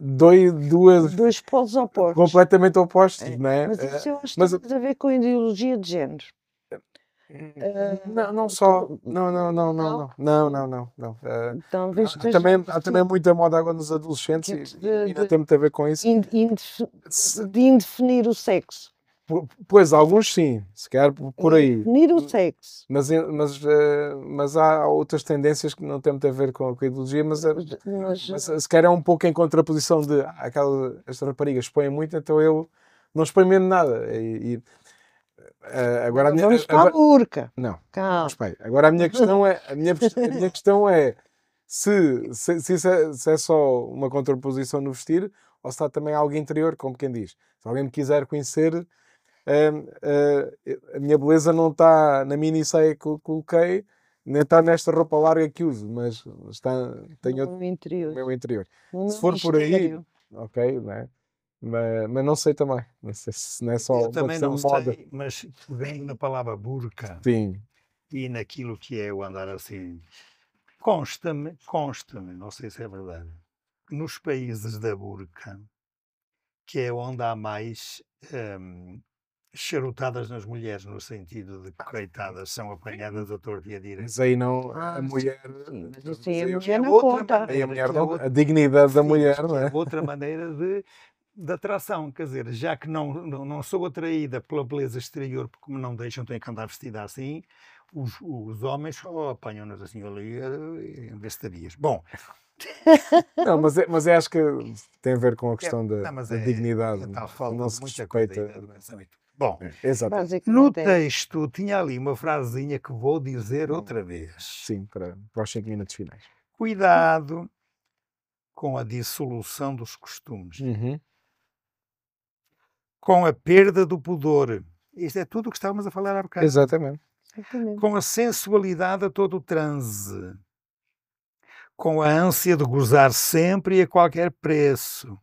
dois, duas, dois polos opostos. Completamente opostos, é. né? Mas isso eu acho que tem a ver com ideologia de género. Hum, não, não ah, só. Então, não, não, não, não, não, não, não, não. então, ah, vejo, há, vejo, também, há também tipo muita moda agora nos adolescentes tipo de, e, e de, tem muito a ver com isso. de indefinir o sexo. Pois, alguns sim, se quer por aí. o sexo. Mas, eh, mas, eh, mas há outras tendências que não têm muito a ver com a ideologia, eh, mas, mas, mas se quer é um pouco em contraposição de ah, aquela, esta rapariga expõe muito, então eu não expõe mesmo nada. E, e agora a minha, Vamos para a burca. Não, Calma. agora a minha questão é, a minha, a minha questão é se, se, se, isso é, se é só uma contraposição no vestir ou se está também algo interior, como quem diz. Se alguém me quiser conhecer ah, a minha beleza não está na mini saia que coloquei, nem está nesta roupa larga que uso, mas está, tenho no meu interior. Meu interior. No se for por aí, ok, não é? Mas, mas, não sei também, não sei se não é só Eu também não moda. sei, mas vem na palavra burca Sim. e naquilo que é o andar assim, consta-me, consta-me, não sei se é verdade, nos países da burca, que é onde há mais hum, charutadas nas mulheres, no sentido de que, ah, coitadas, são apanhadas a torta e a Mas aí não, ah, a mulher. Mas isso aí a mulher não é conta. Maneira, a, mulher não, outra, a dignidade sim, da mulher, não é, é? Outra maneira de, de atração, quer dizer, já que não, não, não sou atraída pela beleza exterior, porque como não deixam, tenho que andar vestida assim, os, os homens só apanham-nos assim ali eh, em bestarias. Bom. não, mas, é, mas é, acho que tem a ver com a é, questão da, não, da dignidade. É, é tal, não se muita respeita. Bom, é, Exato. no é texto tinha ali uma frasezinha que vou dizer hum. outra vez. Sim, para, para os 5 minutos finais. Cuidado com a dissolução dos costumes, uhum. com a perda do pudor. Isto é tudo o que estávamos a falar há bocado. Exatamente. Exatamente. Com a sensualidade a todo o transe, com a ânsia de gozar sempre e a qualquer preço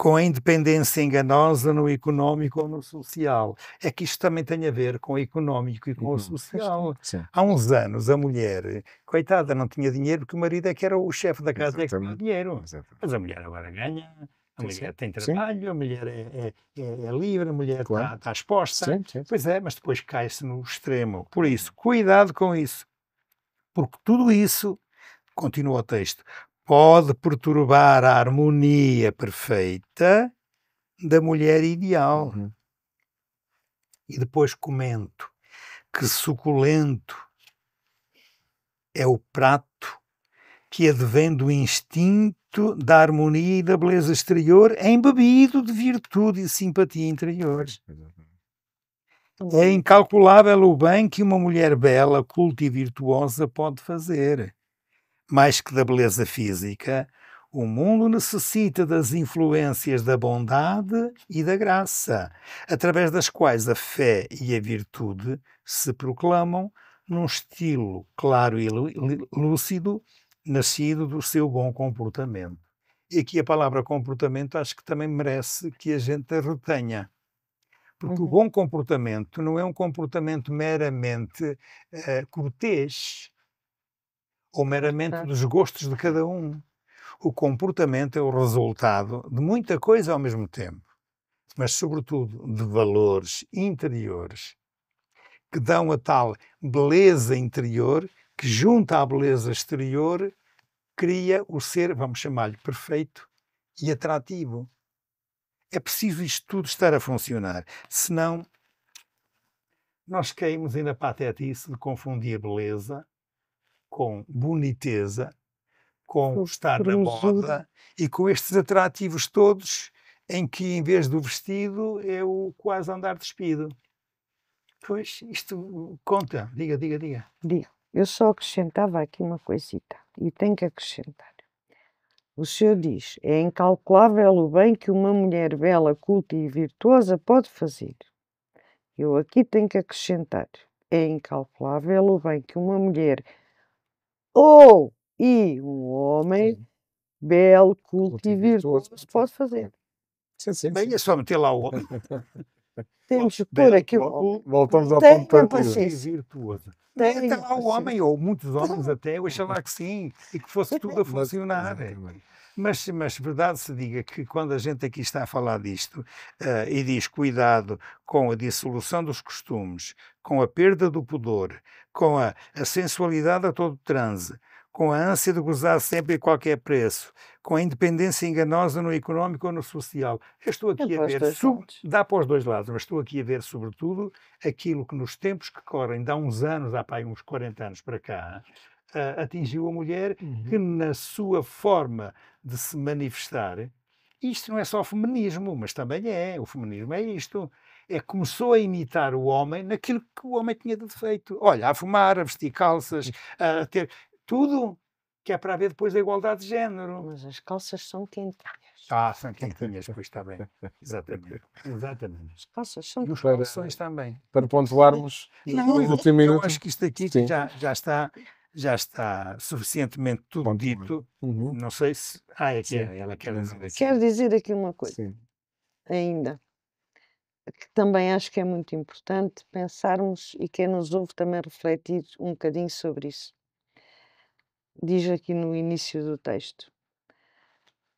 com a independência enganosa no económico ou no social. É que isto também tem a ver com o económico e com uhum. o social. Sim. Há uns anos, a mulher, coitada, não tinha dinheiro porque o marido é que era o chefe da casa Exatamente. é que tinha dinheiro. Exatamente. Mas a mulher agora ganha, a mulher sim. tem trabalho, sim. a mulher é, é, é, é, livre, a mulher está claro. tá exposta. Pois é, mas depois cai-se no extremo. Por uhum. isso, cuidado com isso. Porque tudo isso continua o texto, pode perturbar a harmonia perfeita da mulher ideal. Uhum. E depois comento que suculento é o prato que advém do instinto da harmonia e da beleza exterior, é embebido de virtude e simpatia interior. É incalculável o bem que uma mulher bela, culta e virtuosa pode fazer. Mais que da beleza física, o mundo necessita das influências da bondade e da graça, através das quais a fé e a virtude se proclamam num estilo claro e lúcido, nascido do seu bom comportamento. E aqui a palavra comportamento acho que também merece que a gente a retenha. Porque uhum. o bom comportamento não é um comportamento meramente uh, cortês, ou meramente dos gostos de cada um. O comportamento é o resultado de muita coisa ao mesmo tempo, mas, sobretudo, de valores interiores que dão a tal beleza interior que, junto à beleza exterior, cria o ser, vamos chamar-lhe perfeito e atrativo. É preciso isto tudo estar a funcionar, senão nós caímos ainda para até tetice de confundir beleza com boniteza, com o estar na moda e com estes atrativos todos em que, em vez do vestido, é o quase andar despido. Pois, isto conta. Diga, diga, diga. Diga. Eu só acrescentava aqui uma coisita e tenho que acrescentar. O senhor diz: é incalculável o bem que uma mulher bela, culta e virtuosa pode fazer. Eu aqui tenho que acrescentar: é incalculável o bem que uma mulher ou e um homem Sim. belo, culto e virtuoso pode fazer. Sim, sim, Bem, é só meter lá o homem. Temos que pôr aqui o homem. Voltamos ao Tem, ponto de virtuoso. Tem, até lá o homem, ou muitos homens até, eu achava que sim, e que fosse tudo a funcionar. Mas, mas, mas verdade se diga que quando a gente aqui está a falar disto uh, e diz cuidado com a dissolução dos costumes, com a perda do pudor, com a, a sensualidade a todo transe, com a ânsia de gozar sempre a qualquer preço, com a independência enganosa no económico ou no social. Eu estou aqui Eu a ver, sub, dá para os dois lados, mas estou aqui a ver, sobretudo, aquilo que nos tempos que correm, dá uns anos, há para aí uns 40 anos para cá, uh, atingiu a mulher, uhum. que na sua forma de se manifestar, isto não é só feminismo, mas também é, o feminismo é isto. É começou a imitar o homem naquilo que o homem tinha de defeito. Olha, a fumar, a vestir calças, a ter tudo que é para haver depois a igualdade de género. Mas as calças são quentinhas. Ah, são quentinhas, pois está bem. Exatamente. Exatamente. As calças são quentinhas. Para, também. Para pontuarmos o último minuto. Eu acho que isto aqui já, já está já está suficientemente tudo Bom, dito. Uhum. Não sei se. Ah, é que é, ela quer dizer aqui. Quero dizer aqui uma coisa, Sim. ainda, que também acho que é muito importante pensarmos e quem nos ouve também refletir um bocadinho sobre isso. Diz aqui no início do texto: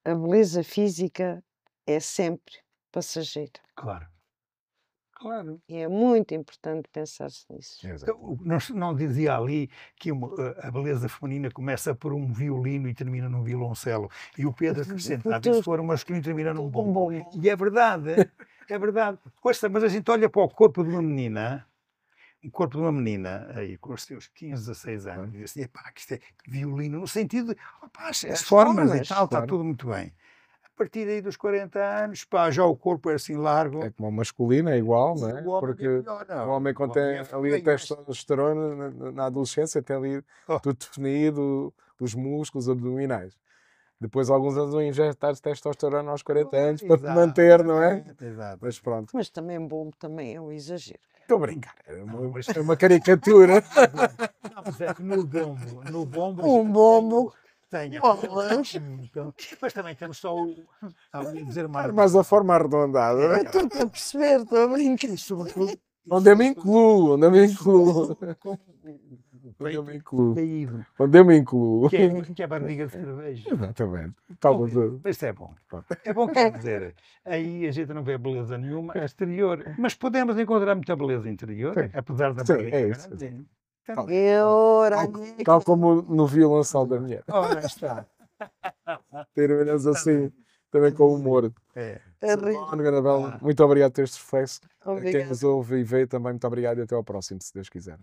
a beleza física é sempre passageira. Claro. Claro. E é muito importante pensar-se nisso. Então, não, dizia ali que uma, eh, a beleza feminina começa por um violino e termina num violoncelo. E o Pedro acrescentava que se for um masculino termina num bom. e é verdade, é, é verdade. Mas a gente olha para o corpo de uma menina o corpo de uma menina aí com os seus 15, 16 anos, e diz assim, epá, que isto é violino, no sentido, opá, as, as formas, formas, e tal, está tudo muito bem partir daí dos 40 anos, pá, já o corpo é assim largo. É como o masculino, é igual, não é? O é Porque é melhor, não. o homem quando tem é ali a testosterona na, na adolescência tem ali oh. tudo definido, os músculos abdominais. Depois, alguns anos, injetar testosterona aos 40 anos exato, para te manter, não é? Exato. Mas pronto. Mas também bom também é um exagero. Estou a brincar. É uma, é uma caricatura. Não, mas é que no bombo, no bombo... Um bombo tenho. Bolas. Então, Depois também temos só o. dizer mais Mas a forma arredondada. Eu né? estou a perceber, estou a brincar. Sobretudo. Onde eu me incluo, onde eu me incluo. Onde eu me incluo. Onde eu me incluo. Que é, que é barriga de cerveja. Exatamente. Talvez. Isto é bom. É bom quer dizer, aí a gente não vê beleza nenhuma exterior, mas podemos encontrar muita beleza interior, apesar da barriga. É, é isso. Tá tal, tal, é tal, como no violoncelo da mulher. Oh, está. Terminamos tá assim, também com humor. É. é. Muito obrigado por este reflexo. Obrigado. Quem nos ouve e vê também, muito obrigado e até ao próximo, se Deus quiser.